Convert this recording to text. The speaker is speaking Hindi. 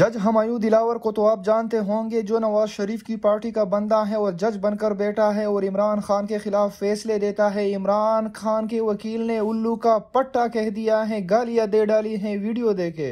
जज हमायूं दिलावर को तो आप जानते होंगे जो नवाज शरीफ की पार्टी का बंदा है और जज बनकर बैठा है और इमरान खान के खिलाफ फैसले देता है इमरान खान के वकील ने उल्लू का पट्टा कह दिया है गालियां दे डाली हैं वीडियो देखे